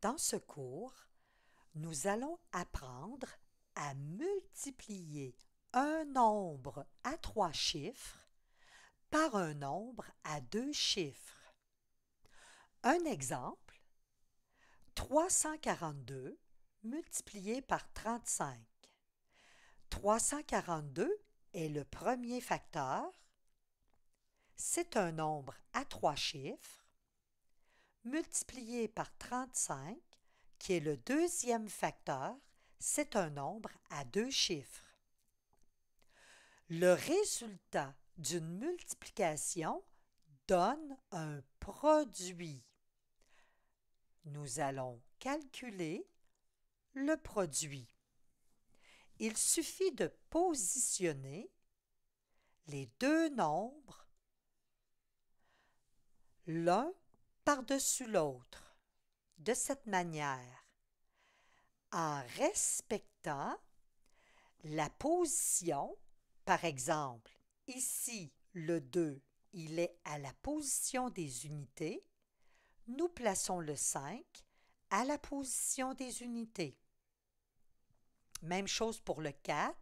Dans ce cours, nous allons apprendre à multiplier un nombre à trois chiffres par un nombre à deux chiffres. Un exemple, 342 multiplié par 35. 342 est le premier facteur. C'est un nombre à trois chiffres multiplié par 35, qui est le deuxième facteur, c'est un nombre à deux chiffres. Le résultat d'une multiplication donne un produit. Nous allons calculer le produit. Il suffit de positionner les deux nombres l'un par-dessus l'autre, de cette manière, en respectant la position, par exemple, ici, le 2, il est à la position des unités, nous plaçons le 5 à la position des unités. Même chose pour le 4,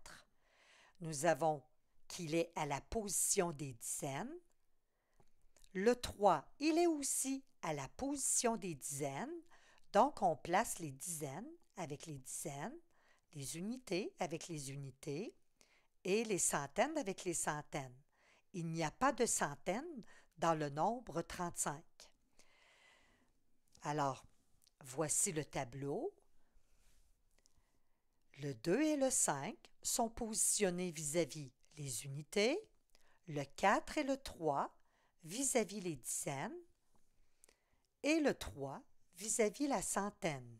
nous avons qu'il est à la position des dizaines. Le 3, il est aussi à la position des dizaines. Donc, on place les dizaines avec les dizaines, les unités avec les unités et les centaines avec les centaines. Il n'y a pas de centaines dans le nombre 35. Alors, voici le tableau. Le 2 et le 5 sont positionnés vis-à-vis les unités, le 4 et le 3 vis à -vis les dizaines et le 3 vis-à-vis la centaine.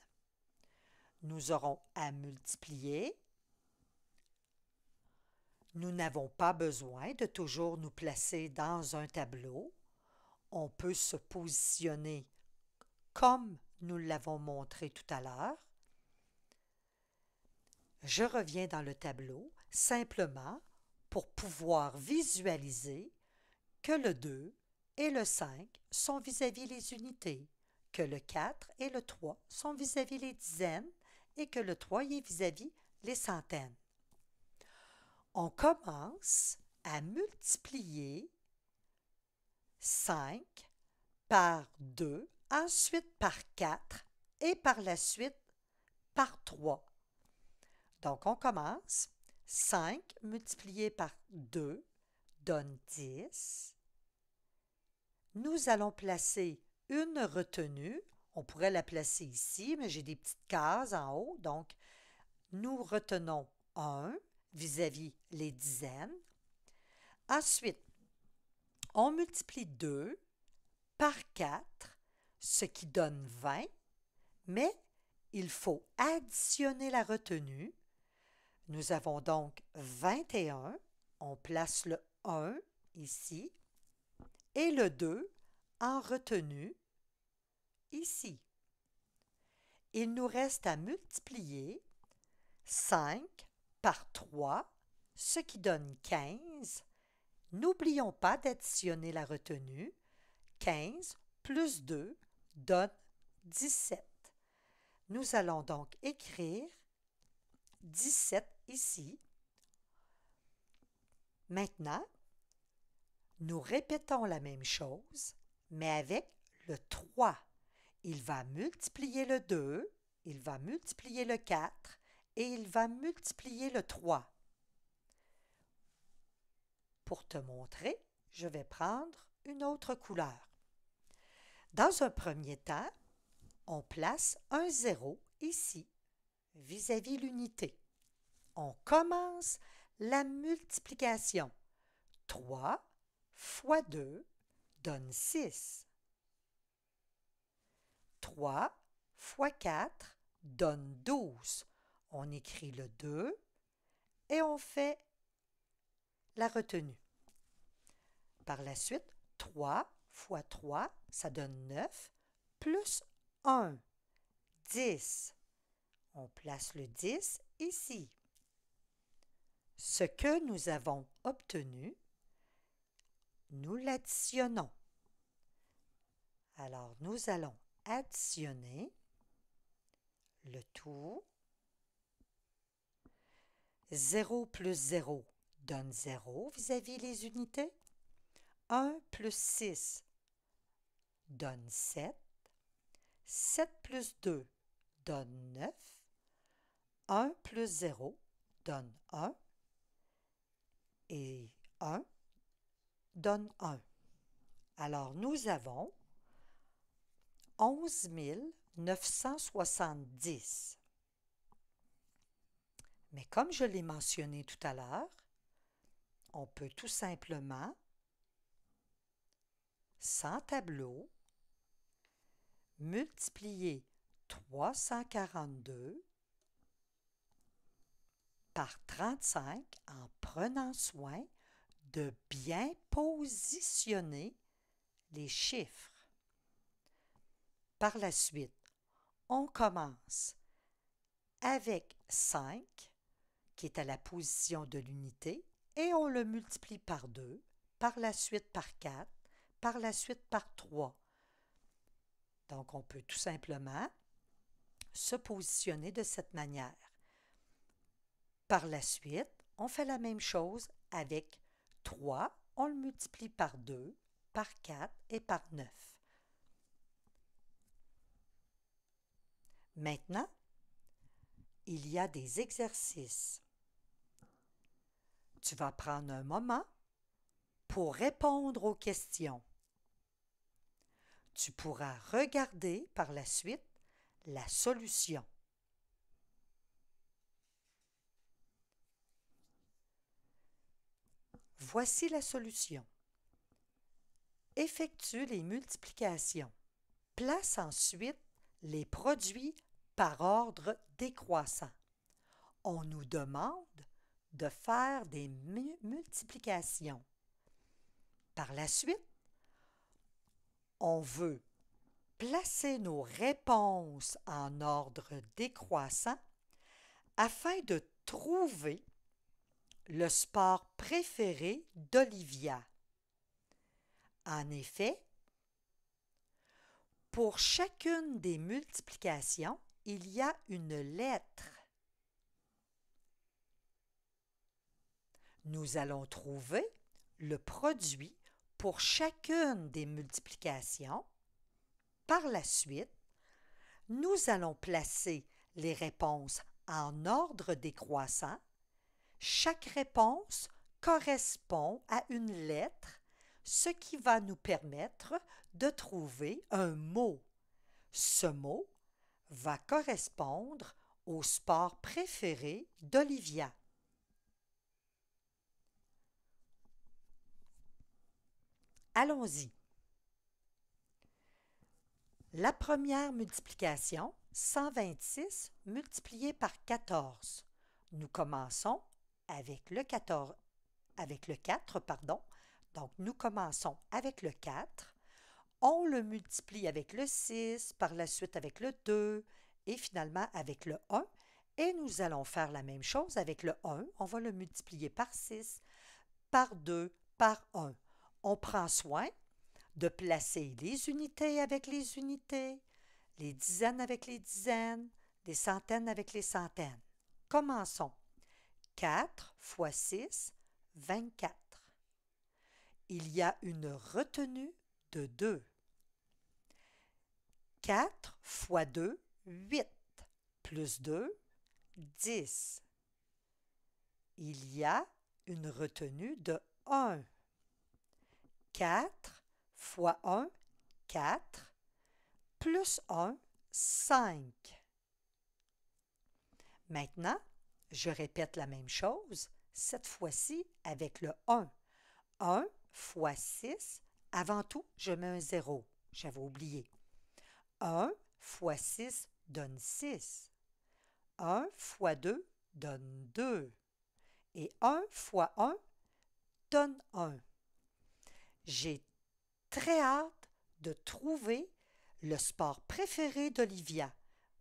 Nous aurons à multiplier. Nous n'avons pas besoin de toujours nous placer dans un tableau. On peut se positionner comme nous l'avons montré tout à l'heure. Je reviens dans le tableau simplement pour pouvoir visualiser que le 2 et le 5 sont vis-à-vis les unités, que le 4 et le 3 sont vis-à-vis les dizaines et que le 3 est vis à -vis les centaines. On commence à multiplier 5 par 2, ensuite par 4 et par la suite par 3. Donc on commence. 5 multiplié par 2 donne 10. Nous allons placer une retenue. On pourrait la placer ici, mais j'ai des petites cases en haut. Donc, nous retenons 1 vis-à-vis les dizaines. Ensuite, on multiplie 2 par 4, ce qui donne 20, mais il faut additionner la retenue. Nous avons donc 21. On place le 1 ici et le 2 en retenue ici. Il nous reste à multiplier 5 par 3, ce qui donne 15. N'oublions pas d'additionner la retenue. 15 plus 2 donne 17. Nous allons donc écrire 17 ici. Maintenant, nous répétons la même chose, mais avec le 3. Il va multiplier le 2, il va multiplier le 4 et il va multiplier le 3. Pour te montrer, je vais prendre une autre couleur. Dans un premier temps, on place un 0 ici, vis-à-vis l'unité. On commence la multiplication. 3 fois 2 donne 6. 3 fois 4 donne 12. On écrit le 2 et on fait la retenue. Par la suite, 3 fois 3, ça donne 9, plus 1, 10. On place le 10 ici. Ce que nous avons obtenu nous l'additionnons. Alors nous allons additionner le tout. 0 plus 0 donne 0 vis-à-vis les unités. 1 plus 6 donne 7. 7 plus 2 donne 9. 1 plus 0 donne 1. Et 1 donne 1. Alors, nous avons 11 970. Mais comme je l'ai mentionné tout à l'heure, on peut tout simplement, sans tableau, multiplier 342 par 35 en prenant soin de bien positionner les chiffres. Par la suite, on commence avec 5, qui est à la position de l'unité, et on le multiplie par 2, par la suite par 4, par la suite par 3. Donc on peut tout simplement se positionner de cette manière. Par la suite, on fait la même chose avec 3, on le multiplie par 2, par 4 et par 9. Maintenant, il y a des exercices. Tu vas prendre un moment pour répondre aux questions. Tu pourras regarder par la suite la solution. Voici la solution. Effectue les multiplications. Place ensuite les produits par ordre décroissant. On nous demande de faire des multiplications. Par la suite, on veut placer nos réponses en ordre décroissant afin de trouver le sport préféré d'Olivia. En effet, pour chacune des multiplications, il y a une lettre. Nous allons trouver le produit pour chacune des multiplications. Par la suite, nous allons placer les réponses en ordre décroissant chaque réponse correspond à une lettre, ce qui va nous permettre de trouver un mot. Ce mot va correspondre au sport préféré d'Olivia. Allons-y. La première multiplication, 126 multiplié par 14. Nous commençons avec le 14, avec le 4, pardon. Donc, nous commençons avec le 4. On le multiplie avec le 6, par la suite avec le 2 et finalement avec le 1. Et nous allons faire la même chose avec le 1. On va le multiplier par 6, par 2, par 1. On prend soin de placer les unités avec les unités, les dizaines avec les dizaines, les centaines avec les centaines. Commençons 4 fois 6, 24. Il y a une retenue de 2. 4 fois 2, 8. Plus 2, 10. Il y a une retenue de 1. 4 fois 1, 4. Plus 1, 5. Maintenant, je répète la même chose, cette fois-ci avec le 1. 1 fois 6, avant tout, je mets un 0. J'avais oublié. 1 x 6 donne 6. 1 x 2 donne 2. Et 1 fois 1 donne 1. J'ai très hâte de trouver le sport préféré d'Olivia.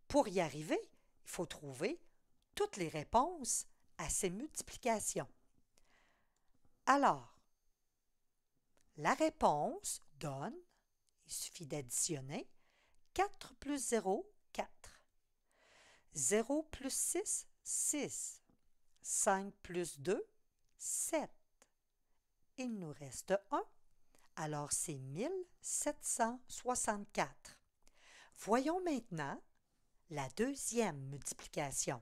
Pour y arriver, il faut trouver toutes les réponses à ces multiplications. Alors, la réponse donne, il suffit d'additionner, 4 plus 0, 4. 0 plus 6, 6. 5 plus 2, 7. Il nous reste 1, alors c'est 1764. Voyons maintenant la deuxième multiplication.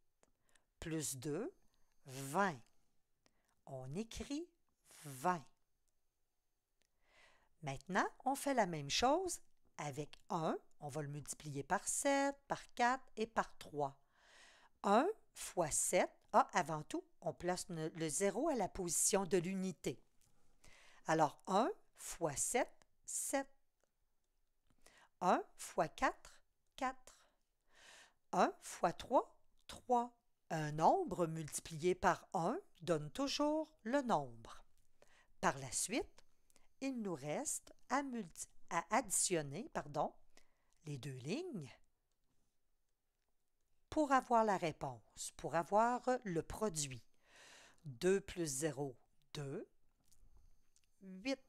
plus 2, 20. On écrit 20. Maintenant, on fait la même chose avec 1. On va le multiplier par 7, par 4 et par 3. 1 fois 7. Ah, avant tout, on place le 0 à la position de l'unité. Alors, 1 fois 7, 7. 1 fois 4, 4. 1 fois 3, 3. Un nombre multiplié par 1 donne toujours le nombre. Par la suite, il nous reste à, à additionner pardon, les deux lignes pour avoir la réponse, pour avoir le produit. 2 plus 0, 2. 8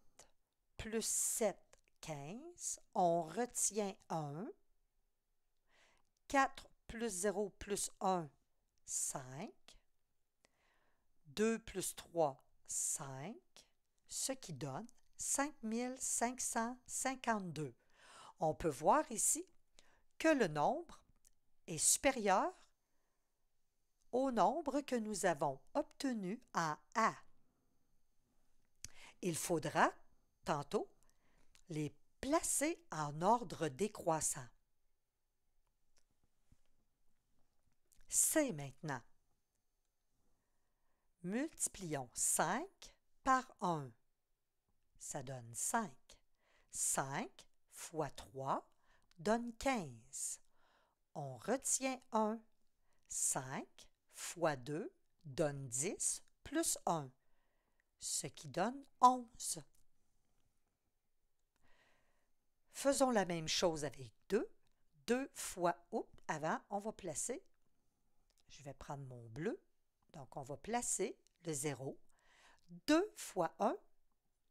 plus 7, 15. On retient 1. 4 plus 0 plus 1, 5. 2 plus 3, 5, ce qui donne 5552. On peut voir ici que le nombre est supérieur au nombre que nous avons obtenu en A. Il faudra, tantôt, les placer en ordre décroissant. c'est maintenant. Multiplions 5 par 1. Ça donne 5. 5 fois 3 donne 15. On retient 1. 5 fois 2 donne 10 plus 1, ce qui donne 11. Faisons la même chose avec 2. 2 fois, oups, avant, on va placer je vais prendre mon bleu. Donc, on va placer le 0. 2 fois 1,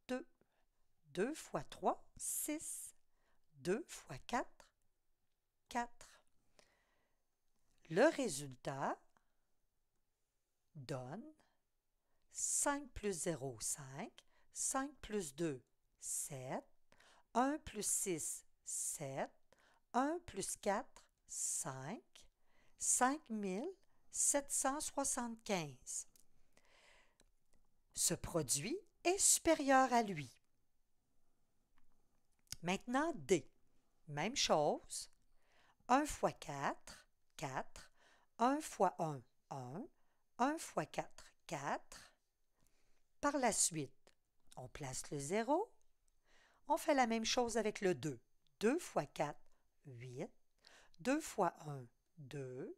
2. 2 fois 3, 6. 2 fois 4, 4. Le résultat donne 5 plus 0, 5. 5 plus 2, 7. 1 plus 6, 7. 1 plus 4, 5. 5000 775. Ce produit est supérieur à lui. Maintenant, D. Même chose. 1 x 4, 4. 1 x 1, 1. 1 x 4, 4. Par la suite, on place le 0. On fait la même chose avec le 2. 2 x 4, 8. 2 x 1, 2.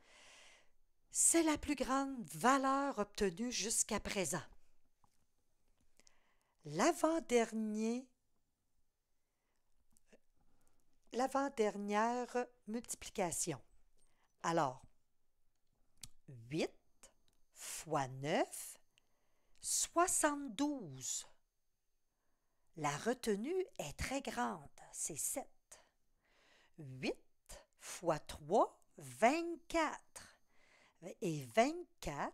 C'est la plus grande valeur obtenue jusqu'à présent. L'avant-dernier dernière multiplication. Alors, 8 x 9, 72. La retenue est très grande, c'est 7. 8 x 3, 24 et 24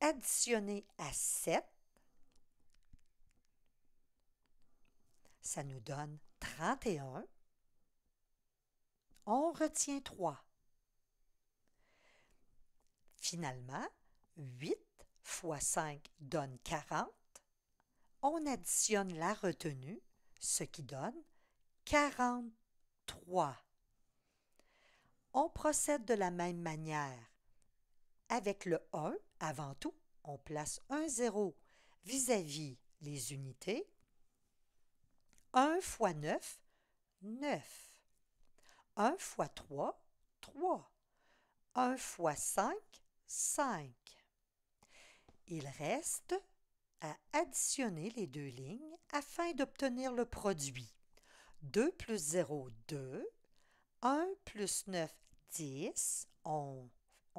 additionné à 7, ça nous donne 31. On retient 3. Finalement, 8 fois 5 donne 40. On additionne la retenue, ce qui donne 43 on procède de la même manière. Avec le 1, avant tout, on place un 0 vis-à-vis les unités. 1 x 9, 9. 1 fois 3, 3. 1 fois 5, 5. Il reste à additionner les deux lignes afin d'obtenir le produit. 2 plus 0, 2. 1 plus 9 10, on,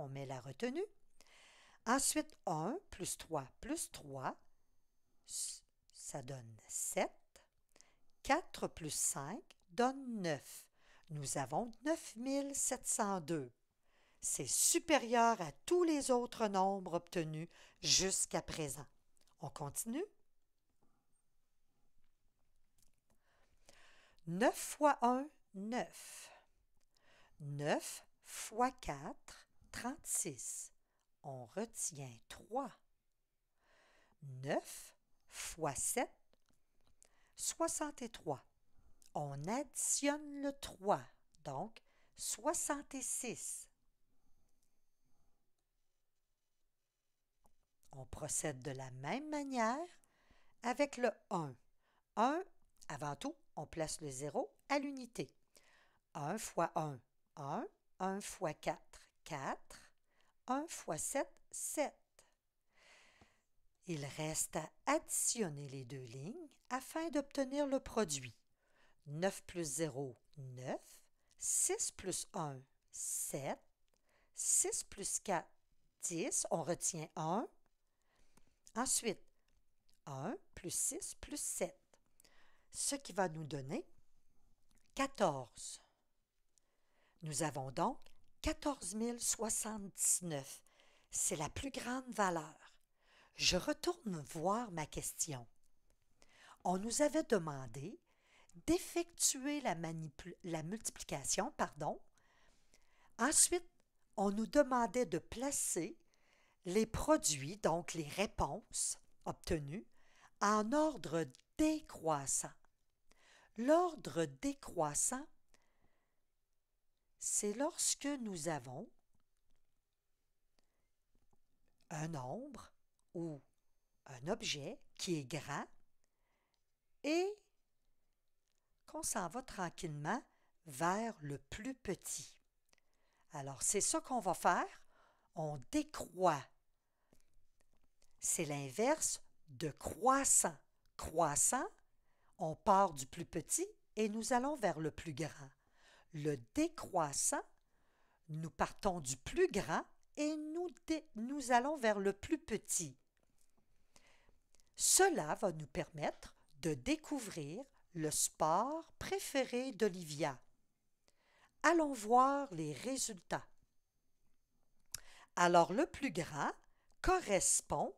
met la retenue. Ensuite, 1 plus 3 plus 3, ça donne 7. 4 plus 5 donne 9. Nous avons 9702. C'est supérieur à tous les autres nombres obtenus jusqu'à présent. On continue. 9 fois 1, 9. 9 fois 4, 36. On retient 3. 9 fois 7, 63. On additionne le 3, donc 66. On procède de la même manière avec le 1. 1, avant tout, on place le 0 à l'unité. 1 fois 1, 1, 1 x 4, 4, 1 x 7, 7. Il reste à additionner les deux lignes afin d'obtenir le produit. 9 plus 0, 9, 6 plus 1, 7, 6 plus 4, 10, on retient 1. Ensuite, 1 plus 6 plus 7, ce qui va nous donner 14. Nous avons donc 14 079. C'est la plus grande valeur. Je retourne voir ma question. On nous avait demandé d'effectuer la, la, multiplication, pardon. Ensuite, on nous demandait de placer les produits, donc les réponses obtenues, en ordre décroissant. L'ordre décroissant c'est lorsque nous avons un nombre ou un objet qui est grand et qu'on s'en va tranquillement vers le plus petit. Alors c'est ça qu'on va faire, on décroît. C'est l'inverse de croissant. Croissant, on part du plus petit et nous allons vers le plus grand le décroissant, nous partons du plus grand et nous, nous allons vers le plus petit. Cela va nous permettre de découvrir le sport préféré d'Olivia. Allons voir les résultats. Alors le plus grand correspond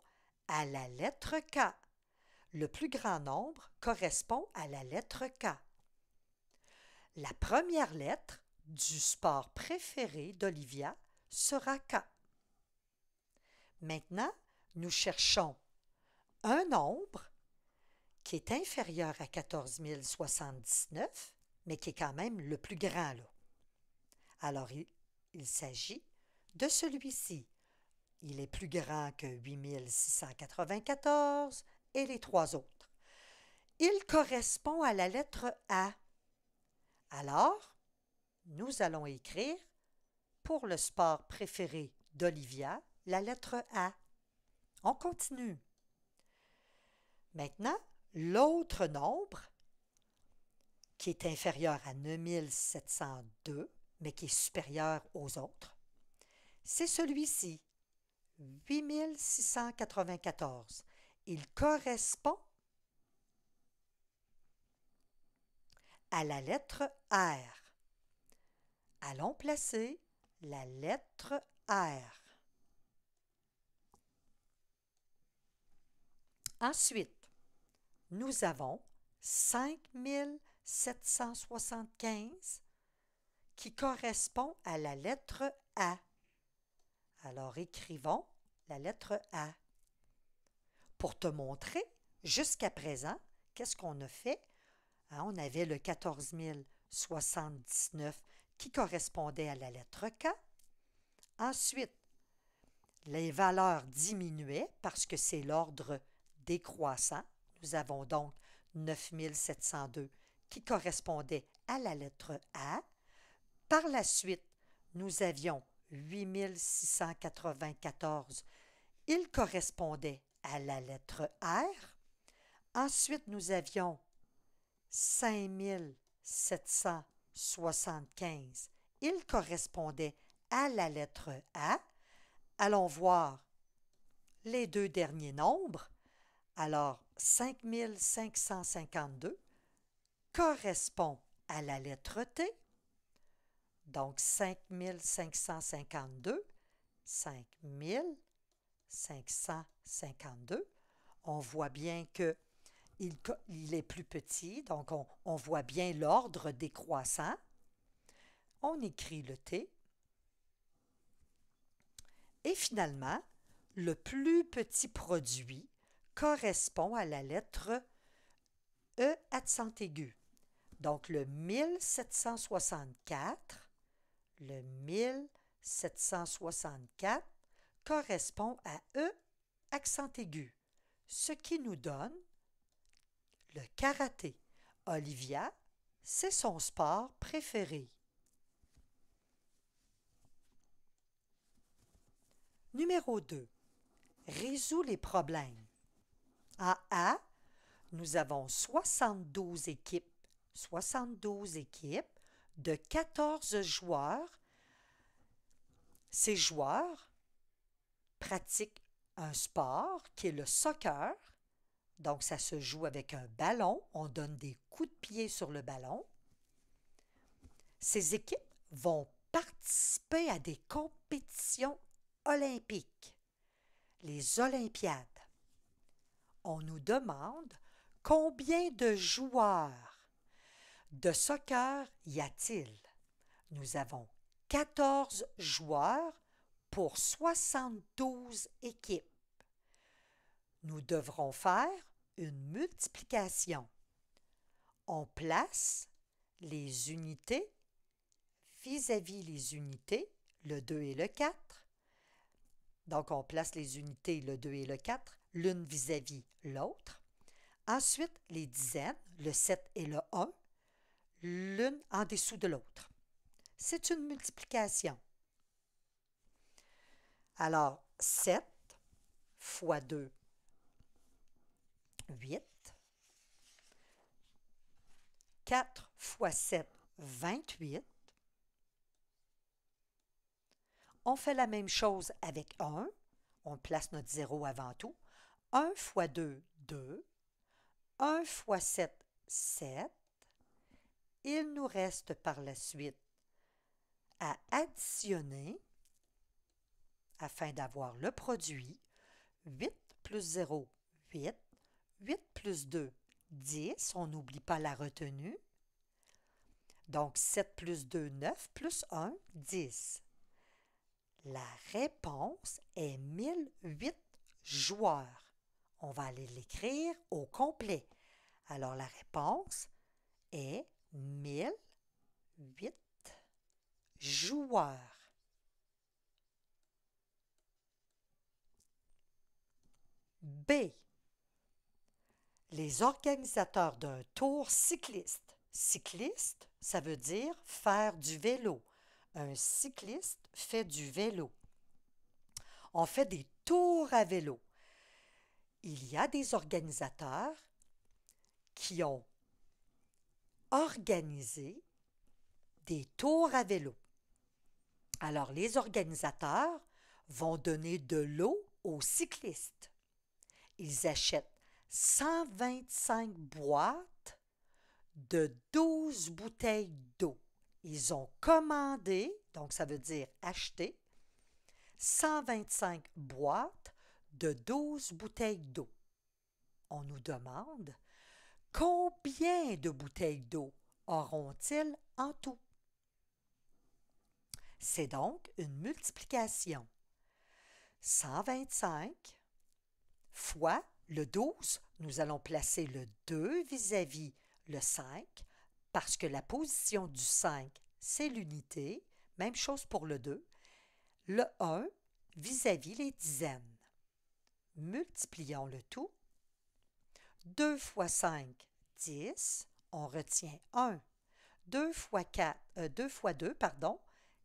à la lettre K. Le plus grand nombre correspond à la lettre K. La première lettre du sport préféré d'Olivia sera K. Maintenant, nous cherchons un nombre qui est inférieur à 14 079, mais qui est quand même le plus grand là. Alors, il, il s'agit de celui-ci. Il est plus grand que 8694 et les trois autres. Il correspond à la lettre A alors, nous allons écrire pour le sport préféré d'Olivia la lettre A. On continue. Maintenant, l'autre nombre, qui est inférieur à 9702, mais qui est supérieur aux autres, c'est celui-ci, 8694. Il correspond à la lettre R. Allons placer la lettre R. Ensuite, nous avons 5775 qui correspond à la lettre A. Alors écrivons la lettre A. Pour te montrer jusqu'à présent qu'est-ce qu'on a fait ah, on avait le 14 079 qui correspondait à la lettre K. Ensuite, les valeurs diminuaient parce que c'est l'ordre décroissant. Nous avons donc 9702 qui correspondait à la lettre A. Par la suite, nous avions 8694. Il correspondait à la lettre R. Ensuite, nous avions 5775. Il correspondait à la lettre A. Allons voir les deux derniers nombres. Alors, 5552 correspond à la lettre T. Donc, 5552, 5552. On voit bien que il, est plus petit, donc on, voit bien l'ordre décroissant. On écrit le T. Et finalement, le plus petit produit correspond à la lettre E accent aigu. Donc le 1764, le 1764 correspond à E accent aigu, ce qui nous donne le karaté. Olivia, c'est son sport préféré. Numéro 2. Résout les problèmes. À A, nous avons 72 équipes, 72 équipes de 14 joueurs. Ces joueurs pratiquent un sport qui est le soccer donc, ça se joue avec un ballon. On donne des coups de pied sur le ballon. Ces équipes vont participer à des compétitions olympiques, les Olympiades. On nous demande combien de joueurs de soccer y a-t-il? Nous avons 14 joueurs pour 72 équipes. Nous devrons faire une multiplication. On place les unités vis-à-vis -vis les unités, le 2 et le 4. Donc on place les unités, le 2 et le 4, l'une vis-à-vis l'autre. Ensuite, les dizaines, le 7 et le 1, l'une en dessous de l'autre. C'est une multiplication. Alors, 7 fois 2 8. 4 fois 7, 28. On fait la même chose avec 1. On place notre 0 avant tout. 1 x 2, 2. 1 x 7, 7. Il nous reste par la suite à additionner, afin d'avoir le produit, 8 plus 0, 8. 8 plus 2, 10. On n'oublie pas la retenue. Donc 7 plus 2, 9 plus 1, 10. La réponse est 1008 joueurs. On va aller l'écrire au complet. Alors la réponse est 1008 joueurs. B les organisateurs d'un tour cycliste. Cycliste, ça veut dire faire du vélo. Un cycliste fait du vélo. On fait des tours à vélo. Il y a des organisateurs qui ont organisé des tours à vélo. Alors les organisateurs vont donner de l'eau aux cyclistes. Ils achètent 125 boîtes de 12 bouteilles d'eau. Ils ont commandé, donc ça veut dire acheté, 125 boîtes de 12 bouteilles d'eau. On nous demande combien de bouteilles d'eau auront-ils en tout? C'est donc une multiplication. 125 fois le 12, nous allons placer le 2 vis-à-vis le 5 parce que la position du 5, c'est l'unité. Même chose pour le 2. Le 1 vis-à-vis les dizaines. Multiplions le tout. 2 fois 5, 10. On retient 1. 2 fois, 4, 2, euh, fois 2, pardon,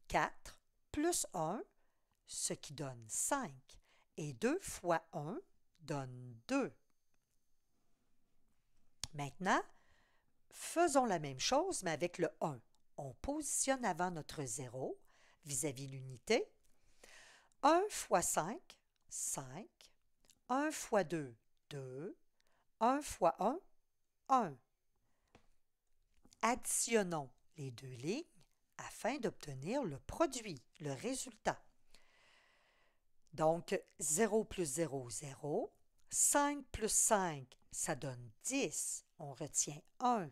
4, plus 1, ce qui donne 5. Et 2 fois 1, donne 2. Maintenant, faisons la même chose, mais avec le 1. On positionne avant notre 0 vis-à-vis l'unité. 1 fois 5, 5. 1 fois 2, 2. 1 fois 1, 1. Additionnons les deux lignes afin d'obtenir le produit, le résultat. Donc, 0 plus 0, 0. 5 plus 5, ça donne 10. On retient 1.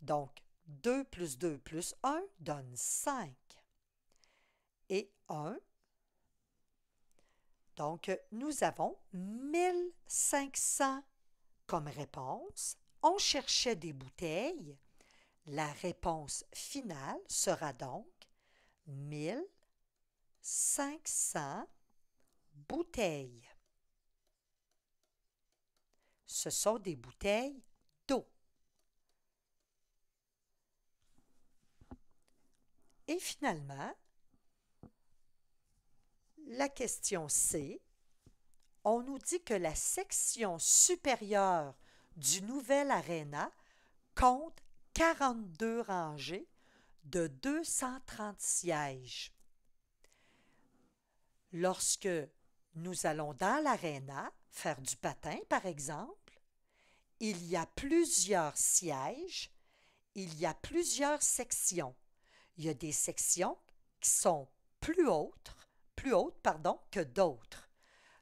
Donc, 2 plus 2 plus 1 donne 5. Et 1. Donc, nous avons 1500 comme réponse. On cherchait des bouteilles. La réponse finale sera donc 1500 bouteilles ce sont des bouteilles d'eau. Et finalement, la question C, on nous dit que la section supérieure du nouvel aréna compte 42 rangées de 230 sièges. Lorsque nous allons dans l'aréna, faire du patin par exemple, il y a plusieurs sièges, il y a plusieurs sections. Il y a des sections qui sont plus hautes, plus hautes pardon, que d'autres.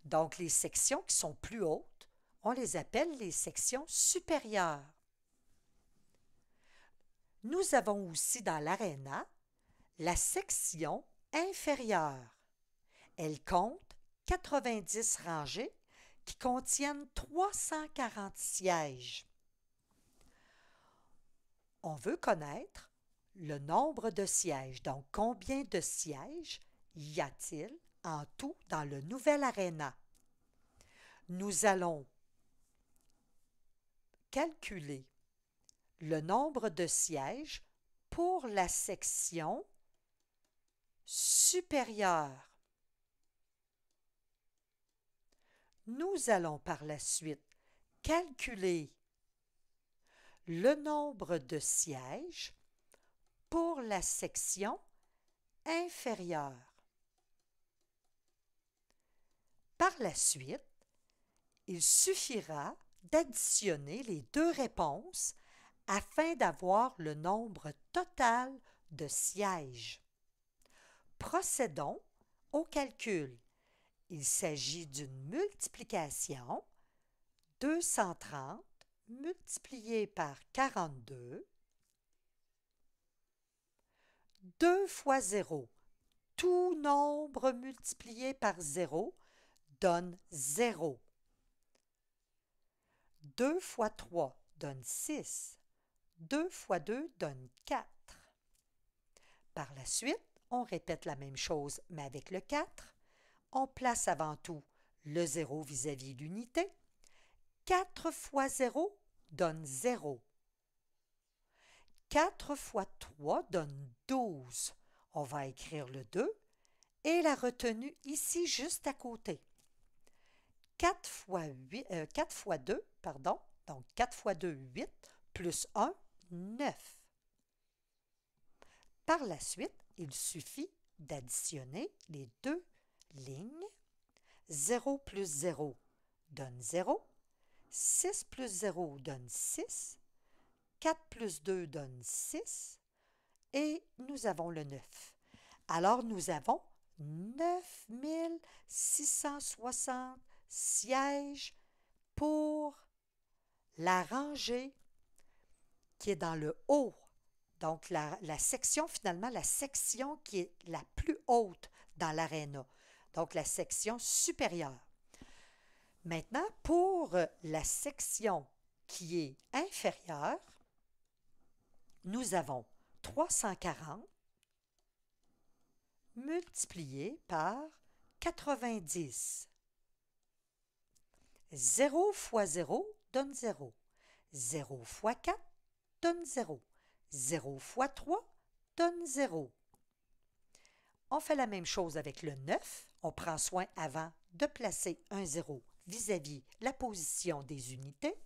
Donc les sections qui sont plus hautes, on les appelle les sections supérieures. Nous avons aussi dans l'aréna la section inférieure. Elle compte 90 rangées qui contiennent 340 sièges. On veut connaître le nombre de sièges, donc combien de sièges y a-t-il en tout dans le nouvel aréna. Nous allons calculer le nombre de sièges pour la section supérieure Nous allons par la suite calculer le nombre de sièges pour la section inférieure. Par la suite, il suffira d'additionner les deux réponses afin d'avoir le nombre total de sièges. Procédons au calcul. Il s'agit d'une multiplication 230 multiplié par 42 2 fois 0. Tout nombre multiplié par 0 donne 0. 2 fois 3 donne 6. 2 fois 2 donne 4. Par la suite, on répète la même chose, mais avec le 4 on place avant tout le 0 vis-à-vis l'unité. 4 fois 0 donne 0. 4 fois 3 donne 12. On va écrire le 2 et la retenue ici juste à côté. 4 fois, 8, 4 euh, fois 2, pardon, donc 4 fois 2, 8, plus 1, 9. Par la suite, il suffit d'additionner les deux ligne. 0 plus 0 donne 0. 6 plus 0 donne 6. 4 plus 2 donne 6. Et nous avons le 9. Alors nous avons 9660 sièges pour la rangée qui est dans le haut. Donc la, la section, finalement, la section qui est la plus haute dans l'aréna donc la section supérieure. Maintenant, pour la section qui est inférieure, nous avons 340 multiplié par 90. 0 fois 0 donne 0. 0 fois 4 donne 0. 0 fois 3 donne 0. On fait la même chose avec le 9. On prend soin avant de placer un 0 vis-à-vis la position des unités.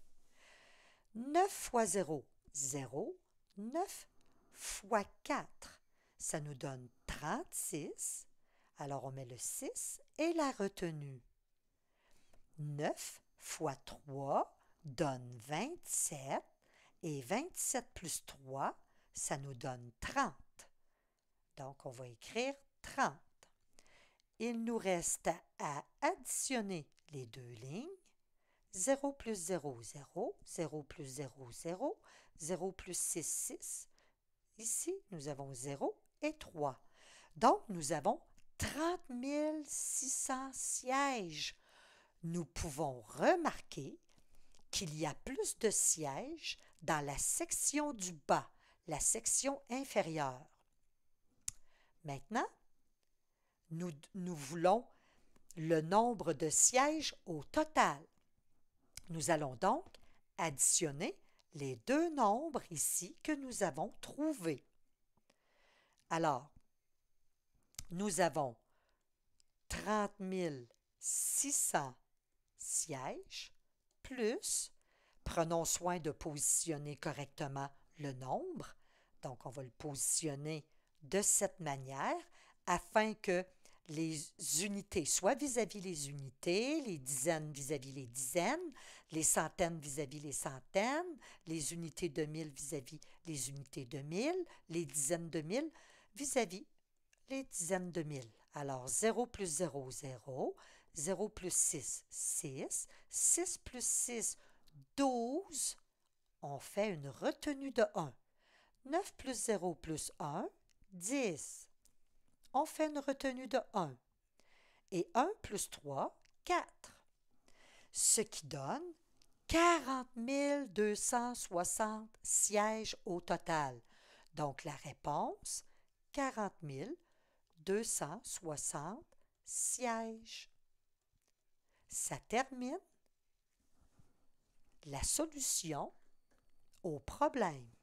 9 fois 0, 0. 9 fois 4, ça nous donne 36. Alors on met le 6 et la retenue. 9 fois 3 donne 27 et 27 plus 3, ça nous donne 30. Donc on va écrire 30. Il nous reste à additionner les deux lignes. 0 plus 0, 0, 0 plus 0, 0, 0 plus 6, 6. Ici, nous avons 0 et 3. Donc, nous avons 30 600 sièges. Nous pouvons remarquer qu'il y a plus de sièges dans la section du bas, la section inférieure. Maintenant, nous, voulons le nombre de sièges au total. Nous allons donc additionner les deux nombres ici que nous avons trouvés. Alors, nous avons 30 600 sièges plus, prenons soin de positionner correctement le nombre, donc on va le positionner de cette manière, afin que les unités, soient vis-à-vis les unités, les dizaines vis-à-vis les dizaines, les centaines vis-à-vis les centaines, les unités de mille vis-à-vis les unités de mille, les dizaines de mille vis-à-vis les dizaines de mille. Alors 0 plus 0, 0, 0 plus 6, 6, 6 plus 6, 12, on fait une retenue de 1. 9 plus 0 plus 1, 10 on fait une retenue de 1. Et 1 plus 3, 4. Ce qui donne 40 260 sièges au total. Donc la réponse, 40 260 sièges. Ça termine la solution au problème.